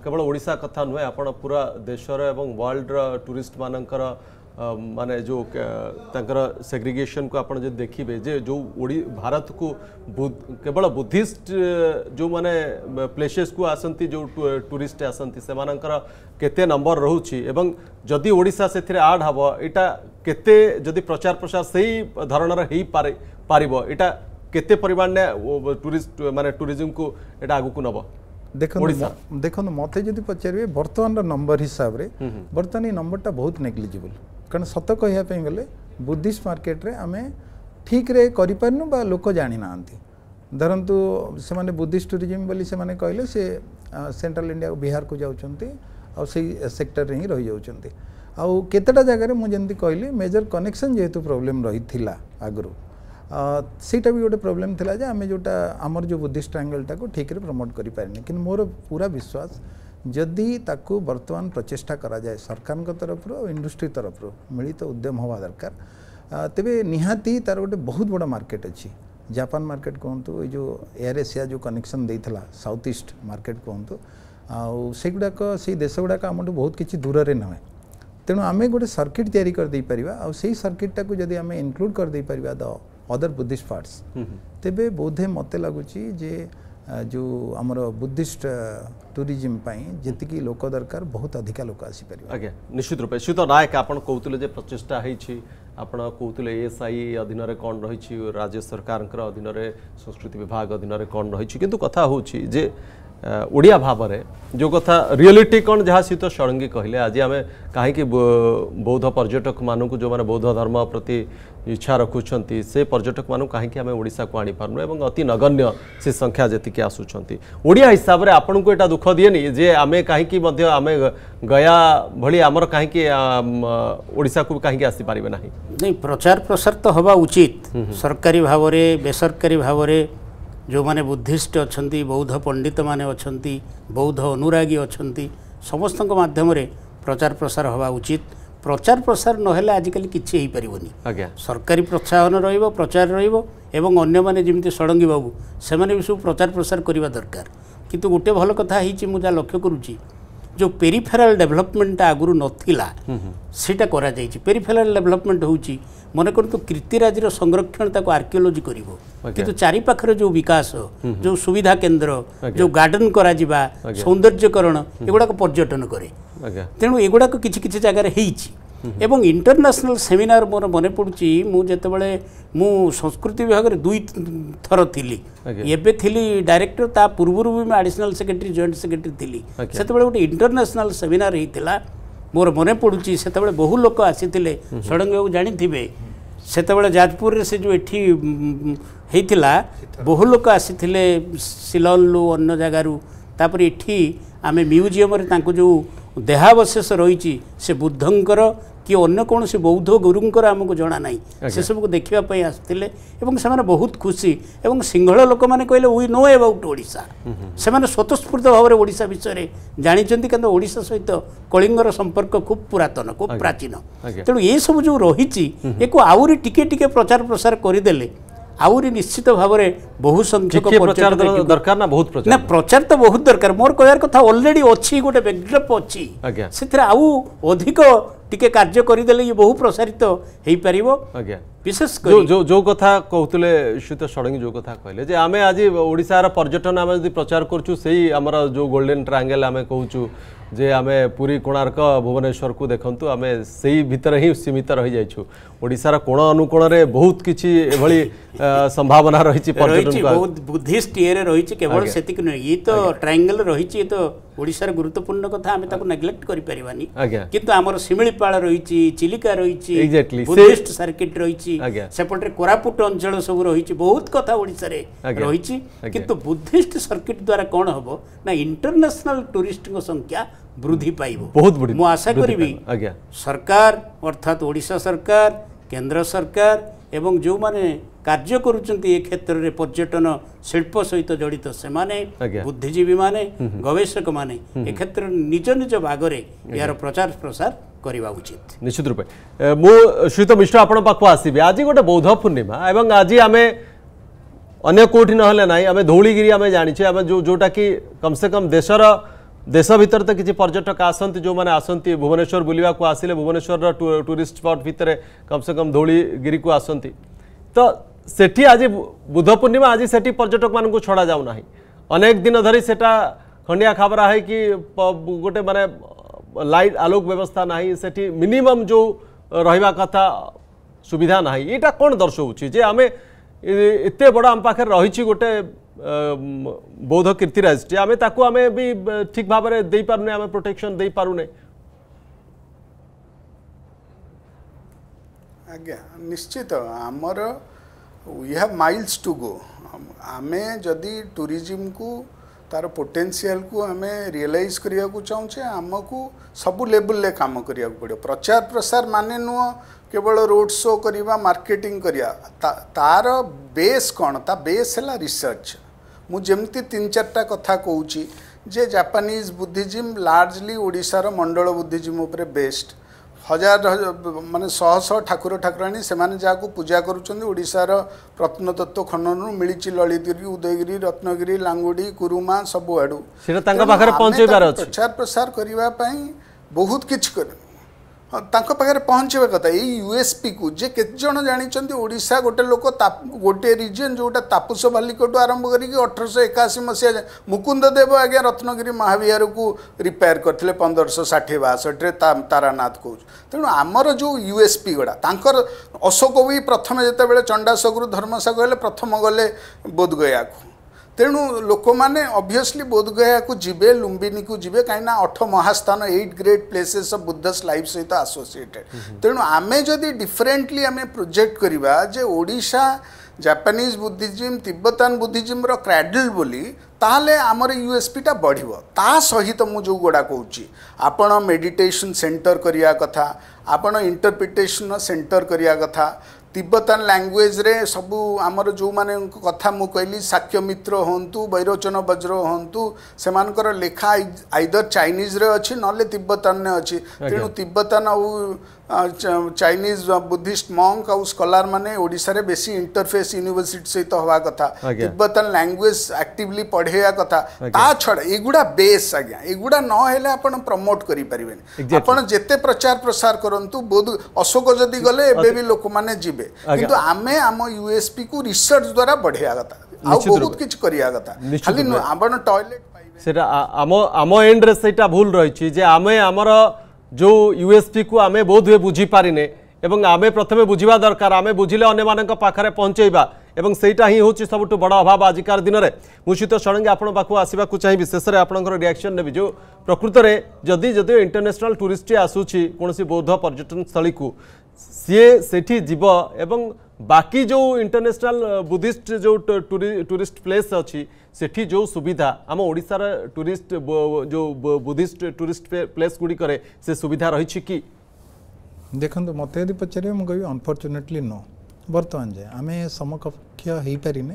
কেবল ওড়িশা কথা নহয় आपण পুরা দেশৰ এবং वर्ल्डৰ ট্ৰিষ্ট মানଙ୍କৰ মানে যে তংকৰ সেগ্ৰেগেশ্বন কো आपण যে দেখিবে যে যো ওড়িশা ভাৰতক কেবল বুদ্ধিষ্ট যো মানে প্লেসেছ কো আসন্তি যো ট্ৰিষ্ট আসন্তি সেমানଙ୍କৰ কেতে নম্বৰ ৰহুচি এবং যদি ওড়িশা সেতিৰ আৰ্ড হব এটা କେତେ ଯଦି ପ୍ରଚାର ପ୍ରସାର ସେଇ ଧରଣର ହେଇପାରେ ପାରିବ ଏଇଟା କେତେ ପରିମାଣରେ ଟୁରିଷ୍ଟ ମାନେ ଟୁରିଜିମକୁ ଏଇଟା ଆଗକୁ ନେବ ଦେଖନ୍ତୁ ଦେଖନ୍ତୁ ମୋତେ ଯଦି ପଚାରିବେ ବର୍ତ୍ତମାନର ନମ୍ବର ହିସାବରେ ବର୍ତ୍ତମାନ ଏଇ ନମ୍ବରଟା ବହୁତ ନେଗ୍ଲିଜିବୁଲ୍ କାରଣ ସତ କହିବା ପାଇଁ ଗଲେ ବୁଦ୍ଧିଷ୍ଟ ମାର୍କେଟରେ ଆମେ ଠିକ୍ରେ କରିପାରୁନୁ ବା ଲୋକ ଜାଣିନାହାନ୍ତି ଧରନ୍ତୁ ସେମାନେ ବୁଦ୍ଧିଷ୍ଟ ଟୁରିଜିମ୍ ବୋଲି ସେମାନେ କହିଲେ ସେ ସେଣ୍ଟ୍ରାଲ ଇଣ୍ଡିଆ ବିହାରକୁ ଯାଉଛନ୍ତି ଆଉ ସେଇ ସେକ୍ଟରରେ ହିଁ ରହିଯାଉଛନ୍ତି आतेटा जगह मुझे कहली मेजर कनेक्शन जेहेतु प्रोब्लेम रही आगु सेटा भी गोटे प्रोब्लेम थी आम जोटा आम जो बुद्धिस्ट आंगलटा को ठीक प्रमोट कर पारे कि मोर पूरा विश्वास जदि ताकू बर्तमान प्रचेषा कराए सरकार तरफ इंडस्ट्री तरफ मिलित तो उद्यम हवा दरकार तेज निहाती तार गोटे बहुत बड़ मार्केट अच्छी जापान मार्केट कहतु ये एयर एसिया जो कनेक्शन दे साउथ मार्केट कहतु आई गुड़ाक देश गुड़ाक आम बहुत किसी दूर नए नुएं तेणु आम गोटे सर्किट या सर्किटा को जब इनक्लूड करदे पार द अदर बुद्धिस्ट पार्टस तेज बोधे मत लगुच जो आमर बुद्धिस्ट टूरीजिम जी लोक दरकार बहुत अधिका लोक आसपार निश्चित रूप सीत नायक आप कहते प्रचेषा होती कहते एस आई अधीन कौन रही राज्य सरकार अधीन संस्कृति विभाग अधीन कौन रही कि कथा हो ଓଡ଼ିଆ ଭାବରେ ଯେଉଁ କଥା ରିଅଲିଟି କ'ଣ ଯାହା ସହିତ ଷଡ଼ଙ୍ଗୀ କହିଲେ ଆଜି ଆମେ କାହିଁକି ବୌଦ୍ଧ ପର୍ଯ୍ୟଟକମାନଙ୍କୁ ଯେଉଁମାନେ ବୌଦ୍ଧ ଧର୍ମ ପ୍ରତି ଇଚ୍ଛା ରଖୁଛନ୍ତି ସେ ପର୍ଯ୍ୟଟକମାନଙ୍କୁ କାହିଁକି ଆମେ ଓଡ଼ିଶାକୁ ଆଣିପାରୁନୁ ଏବଂ ଅତି ନଗଣ୍ୟ ସେ ସଂଖ୍ୟା ଯେତିକି ଆସୁଛନ୍ତି ଓଡ଼ିଆ ହିସାବରେ ଆପଣଙ୍କୁ ଏଇଟା ଦୁଃଖ ଦିଏନି ଯେ ଆମେ କାହିଁକି ମଧ୍ୟ ଆମେ ଗୟା ଭଳି ଆମର କାହିଁକି ଓଡ଼ିଶାକୁ କାହିଁକି ଆସିପାରିବେ ନାହିଁ ନାଇଁ ପ୍ରଚାର ପ୍ରସାର ତ ହେବା ଉଚିତ ସରକାରୀ ଭାବରେ ବେସରକାରୀ ଭାବରେ ଯେଉଁମାନେ ବୁଦ୍ଧିଷ୍ଟ ଅଛନ୍ତି ବୌଦ୍ଧ ପଣ୍ଡିତମାନେ ଅଛନ୍ତି ବୌଦ୍ଧ ଅନୁରାଗୀ ଅଛନ୍ତି ସମସ୍ତଙ୍କ ମାଧ୍ୟମରେ ପ୍ରଚାର ପ୍ରସାର ହେବା ଉଚିତ ପ୍ରଚାର ପ୍ରସାର ନହେଲେ ଆଜିକାଲି କିଛି ହେଇପାରିବନି ସରକାରୀ ପ୍ରୋତ୍ସାହନ ରହିବ ପ୍ରଚାର ରହିବ ଏବଂ ଅନ୍ୟମାନେ ଯେମିତି ଷଡ଼ଙ୍ଗୀ ବାବୁ ସେମାନେ ବି ସବୁ ପ୍ରଚାର ପ୍ରସାର କରିବା ଦରକାର କିନ୍ତୁ ଗୋଟେ ଭଲ କଥା ହେଇଛି ମୁଁ ଯାହା ଲକ୍ଷ୍ୟ କରୁଛି ଯେଉଁ ପେରିଫେରାଲ୍ ଡେଭଲପମେଣ୍ଟଟା ଆଗରୁ ନଥିଲା ସେଇଟା କରାଯାଇଛି ପେରିଫେରାଲ୍ ଡେଭଲପମେଣ୍ଟ ହେଉଛି ମନେକରନ୍ତୁ କୀର୍ତ୍ତିରାଜିର ସଂରକ୍ଷଣ ତାକୁ ଆର୍କିଓଲୋଜି କରିବ କିନ୍ତୁ ଚାରିପାଖରେ ଯେଉଁ ବିକାଶ ଯେଉଁ ସୁବିଧା କେନ୍ଦ୍ର ଯେଉଁ ଗାର୍ଡେନ୍ କରାଯିବା ସୌନ୍ଦର୍ଯ୍ୟକରଣ ଏଗୁଡ଼ାକ ପର୍ଯ୍ୟଟନ କରେ ତେଣୁ ଏଗୁଡ଼ାକ କିଛି କିଛି ଜାଗାରେ ହେଇଛି ଏବଂ ଇଣ୍ଟରନ୍ୟାସନାଲ୍ ସେମିନାର ମୋର ମନେ ପଡ଼ୁଛି ମୁଁ ଯେତେବେଳେ ମୁଁ ସଂସ୍କୃତି ବିଭାଗରେ ଦୁଇ ଥର ଥିଲି ଏବେ ଥିଲି ଡାଇରେକ୍ଟର ତା ପୂର୍ବରୁ ବି ମୁଁ ଆଡ଼ିସନାଲ୍ ସେକ୍ରେଟାରୀ ଜଏଣ୍ଟ ସେକ୍ରେଟାରୀ ଥିଲି ସେତେବେଳେ ଗୋଟେ ଇଣ୍ଟରନ୍ୟାସନାଲ୍ ସେମିନାର ହେଇଥିଲା ମୋର ମନେ ପଡ଼ୁଛି ସେତେବେଳେ ବହୁ ଲୋକ ଆସିଥିଲେ ଷଡ଼ଙ୍ଗୀ ବାବୁ ଜାଣିଥିବେ ସେତେବେଳେ ଯାଜପୁରରେ ସେ ଯେଉଁ ଏଠି ହେଇଥିଲା ବହୁ ଲୋକ ଆସିଥିଲେ ସିଲନ୍ରୁ ଅନ୍ୟ ଜାଗାରୁ ତାପରେ ଏଠି ଆମେ ମ୍ୟୁଜିୟମରେ ତାଙ୍କୁ ଯେଉଁ ଦେହାବଶେଷ ରହିଛି ସେ ବୁଦ୍ଧଙ୍କର କି ଅନ୍ୟ କୌଣସି ବୌଦ୍ଧ ଗୁରୁଙ୍କର ଆମକୁ ଜଣା ନାହିଁ ସେସବୁକୁ ଦେଖିବା ପାଇଁ ଆସିଥିଲେ ଏବଂ ସେମାନେ ବହୁତ ଖୁସି ଏବଂ ସିଂହଳ ଲୋକମାନେ କହିଲେ ୱି ନୋ ଏବାଉଟ୍ ଓଡ଼ିଶା ସେମାନେ ସ୍ୱତଃସ୍ଫୁର୍ତ୍ତ ଭାବରେ ଓଡ଼ିଶା ବିଷୟରେ ଜାଣିଛନ୍ତି କିନ୍ତୁ ଓଡ଼ିଶା ସହିତ କଳିଙ୍ଗର ସମ୍ପର୍କ ଖୁବ୍ ପୁରାତନ ଖୁବ୍ ପ୍ରାଚୀନ ତେଣୁ ଏସବୁ ଯେଉଁ ରହିଛି ଏକୁ ଆହୁରି ଟିକେ ଟିକେ ପ୍ରଚାର ପ୍ରସାର କରିଦେଲେ ଆହୁରି ନିଶ୍ଚିତ ଭାବରେ ବହୁ ସଂଖ୍ୟକ ଦରକାର ନା ବହୁତ ନା ପ୍ରଚାର ତ ବହୁତ ଦରକାର ମୋର କହିବାର କଥା ଅଲରେଡି ଅଛି ଗୋଟେ ବ୍ୟାକ୍ଡ୍ରପ୍ ଅଛି ସେଥିରେ ଆଉ ଅଧିକ টিকে কার্য করিদেলে ইয়ে বহু প্রসারিত হয়ে পারিব বিশেষ করে যে কথা কৌলে সুত ষড়ঙ্গী যে কথা কহিলেন যে আমি আজ ওড়শার পর্যটন আমি যদি প্রচার করছু সেই আমার যে গোল্ডেন ট্রাঙ্গেল আমি কৌছু যে আমি পুরী কোণার্ক ভুবনেশ্বরকু দেখন্তু আমি সেই ভিতরে হি সীমিত রয়ে যাইছু ওড়শার কোণ অনুকোণে বহুত কিছু এভাবে সম্ভাবনা রয়েছে পর্যটন বহুত বুদ্ধিস্ট ইয়ে রয়েছে কেবল সেতিক নয় ইয়ে তো ট্রাঙ্গেল রয়েছে তো ଓଡ଼ିଶାର ଗୁରୁତ୍ୱପୂର୍ଣ୍ଣ କଥା ଆମେ ତାକୁ ନେଗ୍ଲେକ୍ଟ କରିପାରିବାନି କିନ୍ତୁ ଆମର ଶିମିଳିପାଳ ରହିଛି ଚିଲିକା ରହିଛି ବୁଦ୍ଧିଷ୍ଟ ସର୍କିଟ ରହିଛି ସେପଟରେ କୋରାପୁଟ ଅଞ୍ଚଳ ସବୁ ରହିଛି ବହୁତ କଥା ଓଡ଼ିଶାରେ ରହିଛି କିନ୍ତୁ ବୁଦ୍ଧିଷ୍ଟ ସର୍କିଟ ଦ୍ୱାରା କ'ଣ ହେବ ନା ଇଣ୍ଟରନ୍ୟାସନାଲ ଟୁରିଷ୍ଟଙ୍କ ସଂଖ୍ୟା ବୃଦ୍ଧି ପାଇବ ବହୁତ ମୁଁ ଆଶା କରିବି ସରକାର ଅର୍ଥାତ୍ ଓଡ଼ିଶା ସରକାର କେନ୍ଦ୍ର ସରକାର ଏବଂ ଯେଉଁମାନେ କାର୍ଯ୍ୟ କରୁଛନ୍ତି ଏ କ୍ଷେତ୍ରରେ ପର୍ଯ୍ୟଟନ ଶିଳ୍ପ ସହିତ ଜଡ଼ିତ ସେମାନେ ବୁଦ୍ଧିଜୀବୀମାନେ ଗବେଷକମାନେ ଏ କ୍ଷେତ୍ରରେ ନିଜ ନିଜ ଭାଗରେ ଏହାର ପ୍ରଚାର ପ୍ରସାର କରିବା ଉଚିତ ନିଶ୍ଚିତ ରୂପେ ମୁଁ ସୁହିତ ମିଶ୍ର ଆପଣଙ୍କ ପାଖକୁ ଆସିବି ଆଜି ଗୋଟେ ବୌଦ୍ଧ ପୂର୍ଣ୍ଣିମା ଏବଂ ଆଜି ଆମେ ଅନ୍ୟ କେଉଁଠି ନହେଲେ ନାହିଁ ଆମେ ଧଉଳିଗିରି ଆମେ ଜାଣିଛେ ଆମେ ଯେଉଁ ଯେଉଁଟାକି କମ୍ ସେ କମ୍ ଦେଶର देश भितर तो किसी पर्यटक आसती जो मैंने आसती भुवनेश्वर बुलाक आसिले भुवनेश्वर टूरीस्ट स्पट भितर कम से कम धूलगिरी को आसती तो से आज बुध पूर्णिमा आज से पर्यटक मान छा जाऊना अनेक दिन धरी से खंडिया खबरा है कि गोटे मैंने लाइट आलोक व्यवस्था ना से मिनिमम जो रहा कथा सुविधा ना यहाँ कौन दर्शाऊँ जे आम एत बड़ आम पाखे रही गोटे बौद्ध कीर्तिराज आम आम भी ठीक भाव में आम प्रोटेक्शन दे पारने आज्ञा निश्चित आमर माइल्स टू गो आम जदि टूरिज्म को तार पोटेंशियल को आम रियलाइज करने को चाहे आम को सब लेवल ले काम करने को पड़े प्रचार प्रसार मान नुह केवल रोड शो करवा मार्केटिंग करिया ता, तार बेस कौन ता बेस है रिसर्च ମୁଁ ଯେମିତି ତିନି ଚାରିଟା କଥା କହୁଛି ଯେ ଜାପାନିଜ୍ ବୁଦ୍ଧିଜିମ୍ ଲାର୍ଜଲି ଓଡ଼ିଶାର ମଣ୍ଡଳ ବୁଦ୍ଧିଜିମ୍ ଉପରେ ବେଷ୍ଟ ହଜାର ମାନେ ଶହ ଶହ ଠାକୁର ଠାକୁରାଣୀ ସେମାନେ ଯାହାକୁ ପୂଜା କରୁଛନ୍ତି ଓଡ଼ିଶାର ପ୍ରତ୍ନତତ୍ତ୍ୱ ଖନନରୁ ମିଳିଛି ଲଳିତଗିରି ଉଦୟଗିରି ରତ୍ନଗିରି ଲାଙ୍ଗୁଡ଼ି କୁରୁମା ସବୁଆଡ଼ୁ ପ୍ରଚାର ପ୍ରସାର କରିବା ପାଇଁ ବହୁତ କିଛି କରିବେ ତାଙ୍କ ପାଖରେ ପହଞ୍ଚିବା କଥା ଏଇ ୟୁଏସ୍ପିକୁ ଯେ କେତେ ଜଣ ଜାଣିଛନ୍ତି ଓଡ଼ିଶା ଗୋଟେ ଲୋକ ଗୋଟେ ରିଜିଅନ୍ ଯେଉଁଟା ତାପସ ଭାଲିକଠୁ ଆରମ୍ଭ କରିକି ଅଠରଶହ ଏକାଅଶୀ ମସିହା ମୁକୁନ୍ଦ ଦେବ ଆଜ୍ଞା ରତ୍ନଗିରି ମହାବିହାରକୁ ରିପେୟାର କରିଥିଲେ ପନ୍ଦରଶହ ଷାଠିଏ ବାଷଠିରେ ତାରାନାଥ କହୁଛୁ ତେଣୁ ଆମର ଯେଉଁ ୟୁଏସ୍ପି ଗୁଡ଼ା ତାଙ୍କର ଅଶୋକ ବି ପ୍ରଥମେ ଯେତେବେଳେ ଚଣ୍ଡାଶୋକରୁ ଧର୍ମଶାଗ ହେଲେ ପ୍ରଥମ ଗଲେ ବୋଧଗୟାକୁ ତେଣୁ ଲୋକମାନେ ଅବଭିୟସ୍ଲି ବୋଧଗୟାକୁ ଯିବେ ଲୁମ୍ବିନିକୁ ଯିବେ କାହିଁକିନା ଅଠ ମହାସ୍ଥାନ eight great places of Buddha's life ସହିତ ଆସୋସିଏଟେଡ୍ ତେଣୁ ଆମେ ଯଦି ଡିଫରେଣ୍ଟଲି ଆମେ ପ୍ରୋଜେକ୍ଟ କରିବା ଯେ ଓଡ଼ିଶା ଜାପାନିଜ୍ ବୁଦ୍ଧିଜିମ୍ ତିବ୍ବତାନ ବୁଦ୍ଧିଜିମ୍ର କ୍ରାଡିଲ୍ ବୋଲି ତାହେଲେ ଆମର ୟୁଏସ୍ପିଟା ବଢ଼ିବ ତା ସହିତ ମୁଁ ଯେଉଁ ଗୁଡ଼ା କହୁଛି ଆପଣ ମେଡ଼ିଟେସନ୍ ସେଣ୍ଟର କରିବା କଥା ଆପଣ ଇଣ୍ଟରପ୍ରିଟେସନ୍ ସେଣ୍ଟର କରିବା କଥା ତିବତାନ ଲାଙ୍ଗୁଏଜ୍ରେ ସବୁ ଆମର ଯେଉଁମାନଙ୍କ କଥା ମୁଁ କହିଲି ସାକ୍ଷ୍ୟ ମିତ୍ର ହୁଅନ୍ତୁ ବୈରୋଚନ ବଜ୍ର ହୁଅନ୍ତୁ ସେମାନଙ୍କର ଲେଖା ଆଇଦର ଚାଇନିଜ୍ରେ ଅଛି ନହେଲେ ତିବତାନରେ ଅଛି ତେଣୁ ତିବତାନ ଆଉ ଚାଇନିଜ୍ ବୁଦ୍ଧିଷ୍ଟ ମଙ୍କ ଆଉ ସ୍କଲାରମାନେ ଓଡ଼ିଶାରେ ବେଶୀ ଇଣ୍ଟରଫେସ୍ ୟୁନିଭର୍ସିଟି ସହିତ ହେବା କଥା ତିବ୍ବତାନ ଲାଙ୍ଗୁଏଜ୍ ଆକ୍ଟିଭଲି ପଢ଼େଇବା କଥା ତା ଛଡ଼ା ଏଗୁଡ଼ା ବେସ୍ ଆଜ୍ଞା ଏଗୁଡ଼ା ନହେଲେ ଆପଣ ପ୍ରମୋଟ୍ କରିପାରିବେନି ଆପଣ ଯେତେ ପ୍ରଚାର ପ୍ରସାର କରନ୍ତୁ ବୋଧ ଅଶୋକ ଯଦି ଗଲେ ଏବେ ବି ଲୋକମାନେ ଯିବେ କିନ୍ତୁ ଆମେ ଆମ ୟୁଏସ୍ପିକୁ ରିସର୍ଚ୍ଚ ଦ୍ୱାରା ବଢ଼େଇବା କଥା ଆଉ ବହୁତ କିଛି କରିବା କଥା ଖାଲି ଆପଣ ଟଏଲେଟ୍ ସେଟା ଆମ ଆମ ଏଣ୍ଡରେ ସେଇଟା ଭୁଲ ରହିଛି ଯେ ଆମେ ଆମର जो यूएसपी को आम बोध हुए बुझीपारिने आम प्रथम बुझा दरकार आम बुझे अगर पाखे पहुंचवा এবং সেইটা হি হচ্ছে সবুঠু বড় অভাব আজিকার দিনরে মু শীত ষড়ঙ্গী আপনার পাখু আসবাক চাইবি শেষে আপনার রিয়াকশন নেবি যে প্রকৃতরে যদি যদিও ইন্টরন্যাশনাল টুরিস্ট আসুচি কোণী বৌদ্ধ পর্যটনস্থলী ସିଏ ସେଠି ଯିବ ଏବଂ ବାକି ଯେଉଁ ଇଣ୍ଟରନ୍ୟାସନାଲ୍ ବୁଦ୍ଧିଷ୍ଟ ଯେଉଁ ଟୁରିଷ୍ଟ ପ୍ଲେସ୍ ଅଛି ସେଠି ଯେଉଁ ସୁବିଧା ଆମ ଓଡ଼ିଶାର ଟୁରିଷ୍ଟ ଯେଉଁ ବୁଦ୍ଧିଷ୍ଟ ଟୁରିଷ୍ଟ ପ୍ଲେସ୍ ଗୁଡ଼ିକରେ ସେ ସୁବିଧା ରହିଛି କି ଦେଖନ୍ତୁ ମୋତେ ଯଦି ପଚାରିବେ ମୁଁ କହିବି ଅନଫର୍ଚୁନେଟଲି ନୋ ବର୍ତ୍ତମାନ ଯାଏ ଆମେ ସମକକ୍ଷ ହେଇପାରିନେ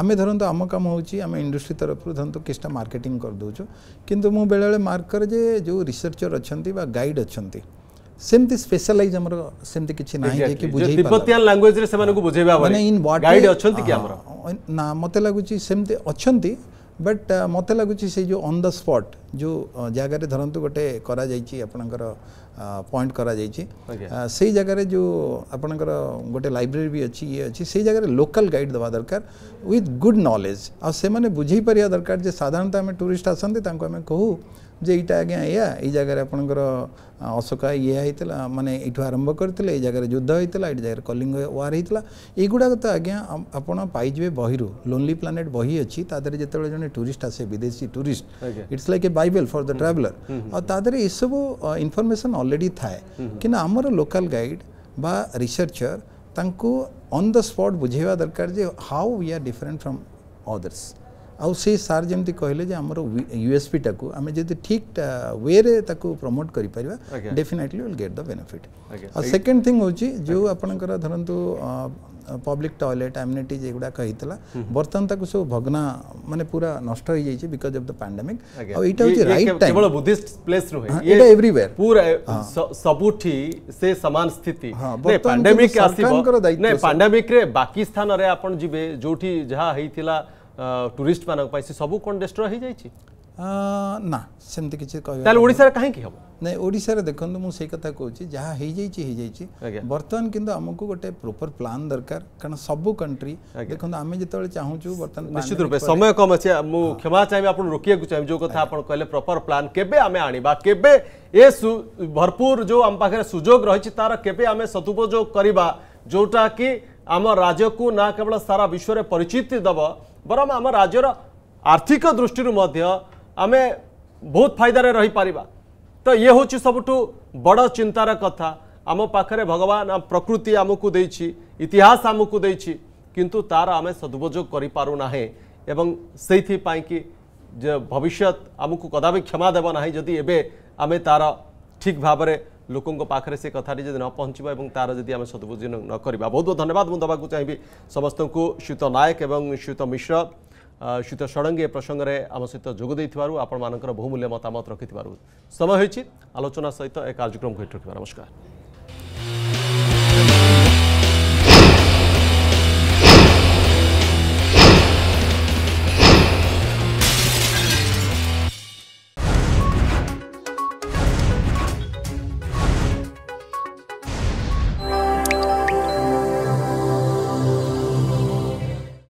ଆମେ ଧରନ୍ତୁ ଆମ କାମ ହେଉଛି ଆମେ ଇଣ୍ଡଷ୍ଟ୍ରି ତରଫରୁ ଧରନ୍ତୁ କିଛିଟା ମାର୍କେଟିଂ କରିଦେଉଛୁ କିନ୍ତୁ ମୁଁ ବେଳେବେଳେ ମାର୍କ କରେ ଯେ ଯେଉଁ ରିସର୍ଚ୍ଚର ଅଛନ୍ତି ବା ଗାଇଡ୍ ଅଛନ୍ତି ସେମିତି ସ୍ପେଶାଲାଇଜ ଆମର ସେମିତି କିଛି ନାହିଁ ଯେ କି ବୁଝେଇ ତିବ୍ବତୀୟ ଲାଙ୍ଗୁଏଜରେ ସେମାନଙ୍କୁ ବୁଝେଇବା ମାନେ ଇନ୍ ୱାଟ୍ ଗାଇଡ୍ ଅଛନ୍ତି କି ଆମର ନା ମୋତେ ଲାଗୁଛି ସେମିତି ଅଛନ୍ତି बट मत लगुच से जो ऑन द स्पॉट जो जगह धरतु गोटे कर पॉइंट कर सही जगह जो आप गोटे लाइब्रेरी भी अच्छी ये अच्छी से जगह लोकल गाइड दवा दरकार विथ गुड नलेज आ बुझे पार दरकार साधारणतः आम आसमें कहूँ जे इटा आज्ञा या जगार आप अशोक ये होता मानने आरंभ करते जगह युद्ध होता है जगह कलिंग वार होता युड़ाक तो आज्ञा आपजे बही रू लोनली प्लानेट बही अच्छी तेरे जो जो टूरीस्ट आसे विदेशी tourist it's like a bible for the traveller आदि ये सब इनफर्मेसन अलरेडी थाए कि आमर लोकाल गाइड बा रिसर्चर ताकू अन द स्पट बुझेवा दरकार जो how we are different from others ଆଉ ସେଇ ସାର୍ ଯେମିତି କହିଲେ ଯେ ଆମର ୟୁଏସ୍ପିଟାକୁ ଆମେ ଯଦି ଠିକ୍ ୱେରେ ତାକୁ ପ୍ରମୋଟ୍ କରିପାରିବା definitely will get the benefit ଆଉ ସେକେଣ୍ଡ ଥିଙ୍ଗ ହେଉଛି ଯେଉଁ ଆପଣଙ୍କର ଧରନ୍ତୁ ପବ୍ଲିକ୍ ଟଏଲେଟ୍ ଆମ୍ୟୁନିଟିଜ୍ ଏଗୁଡ଼ାକ ହେଇଥିଲା ବର୍ତ୍ତମାନ ତାକୁ ସବୁ ଭଗ୍ନା ମାନେ ପୁରା ନଷ୍ଟ ହେଇଯାଇଛି ବିକଜ୍ ଅଫ୍ ଦ ପାଣ୍ଡେମିକ୍ ଆଉ ଏଇଟା ହେଉଛି ରାଇଟ୍ ଟାଇମ୍ କେବଳ ବୁଦ୍ଧିଷ୍ଟ ପ୍ଲେସ୍ ନୁହେଁ ଏଇଟା ଏଭ୍ରିୱେର୍ ପୁରା ସବୁଠି ସେ ସମାନ ସ୍ଥିତି ପାଣ୍ଡେମିକ୍ ଆସିବ ନାଇଁ ପାଣ୍ଡେମିକ୍ରେ ବାକି ସ୍ଥାନରେ ଆପଣ ଯିବେ ଯୋଉଠି ଯାହା ହେଇଥିଲା टूरिस्ट मान से सब कौन डेस्ट्रय हो जाए ना से किसी कह कहीं ओडार देखते मुझे कथा कहूँ जहाँ हो जाए बर्तमान कि आमको गोटे प्रोपर प्लां दरकार कारण सब कंट्री देखते आम जो चाहूँ बर्तमान निश्चित रूप समय कम अच्छे मुझे क्षमा चाहिए आपको रोकया चाहिए जो क्या कहे प्रपर प्लां के भरपूर जो आम पाखे सुजोग रही तार के सदुपयोग करवा जोटा कि आम राज्य को ना केवल सारा विश्व में परिचित दबा ବରଂ ଆମ ରାଜ୍ୟର ଆର୍ଥିକ ଦୃଷ୍ଟିରୁ ମଧ୍ୟ ଆମେ ବହୁତ ଫାଇଦାରେ ରହିପାରିବା ତ ଇଏ ହେଉଛି ସବୁଠୁ ବଡ଼ ଚିନ୍ତାର କଥା ଆମ ପାଖରେ ଭଗବାନ ପ୍ରକୃତି ଆମକୁ ଦେଇଛି ଇତିହାସ ଆମକୁ ଦେଇଛି କିନ୍ତୁ ତାର ଆମେ ସଦୁପଯୋଗ କରିପାରୁନାହେଁ ଏବଂ ସେଇଥିପାଇଁ କି ଯେ ଭବିଷ୍ୟତ ଆମକୁ କଦାପି କ୍ଷମା ଦେବ ନାହିଁ ଯଦି ଏବେ ଆମେ ତାର ଠିକ୍ ଭାବରେ ଲୋକଙ୍କ ପାଖରେ ସେ କଥାଟି ଯଦି ନ ପହଞ୍ଚିବ ଏବଂ ତା'ର ଯଦି ଆମେ ସଦୁପଯୋଗ ନ କରିବା ବହୁତ ବହୁତ ଧନ୍ୟବାଦ ମୁଁ ଦେବାକୁ ଚାହିଁବି ସମସ୍ତଙ୍କୁ ଶ୍ରୀତ ନାୟକ ଏବଂ ଶ୍ରୀତ ମିଶ୍ର ଶ୍ରୀତ ଷଡ଼ଙ୍ଗୀ ଏ ପ୍ରସଙ୍ଗରେ ଆମ ସହିତ ଯୋଗ ଦେଇଥିବାରୁ ଆପଣମାନଙ୍କର ବହୁମୂଲ୍ୟ ମତାମତ ରଖିଥିବାରୁ ସମୟ ହୋଇଛି ଆଲୋଚନା ସହିତ ଏ କାର୍ଯ୍ୟକ୍ରମକୁ ଏଠି ରଖିବା ନମସ୍କାର